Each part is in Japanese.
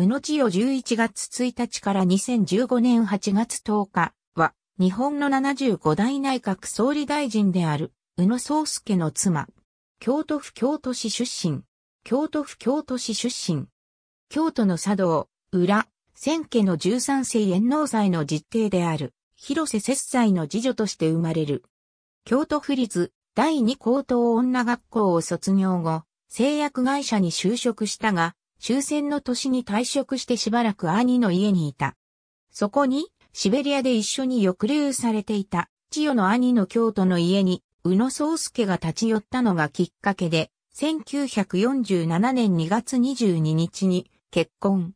宇野千代11月1日から2015年8月10日は、日本の75代内閣総理大臣である、宇野宗介の妻。京都府京都市出身。京都府京都市出身。京都の茶道、裏、千家の13世縁能祭の実弟である、広瀬節祭の次女として生まれる。京都府立第二高等女学校を卒業後、製薬会社に就職したが、終戦の年に退職してしばらく兄の家にいた。そこに、シベリアで一緒に抑留されていた、千代の兄の京都の家に、宇野宗介が立ち寄ったのがきっかけで、1947年2月22日に結婚。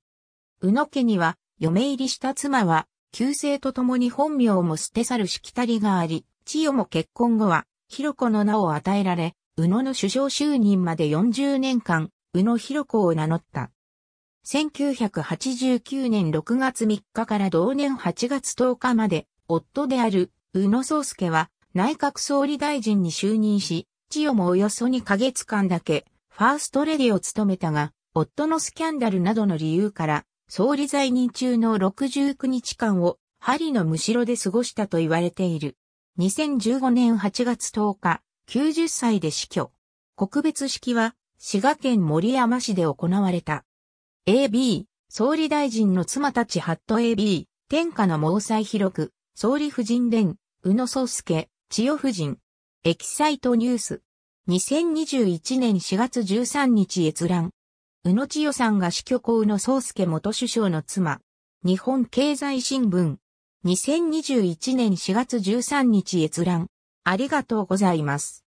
宇野家には、嫁入りした妻は、旧姓と共に本名も捨て去るしきたりがあり、千代も結婚後は、広子の名を与えられ、宇野の首相就任まで40年間、宇野博子を名乗った。1989年6月3日から同年8月10日まで、夫である宇野宗介は内閣総理大臣に就任し、千代もおよそ2ヶ月間だけ、ファーストレディを務めたが、夫のスキャンダルなどの理由から、総理在任中の69日間を、針のむしろで過ごしたと言われている。2015年8月10日、90歳で死去。告別式は、滋賀県森山市で行われた。AB、総理大臣の妻たちハット AB、天下の毛細広く、総理夫人連、宇野宗介、千代夫人、エキサイトニュース。2021年4月13日閲覧。宇野千代さんが死去後宇野宗介元首相の妻。日本経済新聞。2021年4月13日閲覧。ありがとうございます。